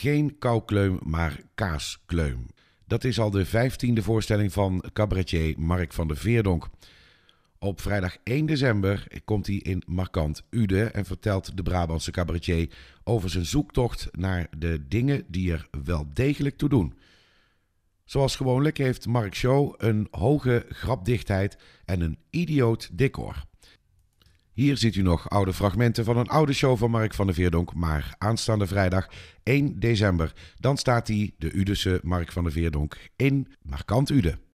Geen koukleum, maar kaaskleum. Dat is al de vijftiende voorstelling van cabaretier Mark van der Veerdonk. Op vrijdag 1 december komt hij in Markant Ude en vertelt de Brabantse cabaretier over zijn zoektocht naar de dingen die er wel degelijk toe doen. Zoals gewoonlijk heeft Mark Show een hoge grapdichtheid en een idioot decor. Hier ziet u nog oude fragmenten van een oude show van Mark van der Veerdonk. Maar aanstaande vrijdag 1 december, dan staat hij, de Udese Mark van der Veerdonk, in Markant Ude.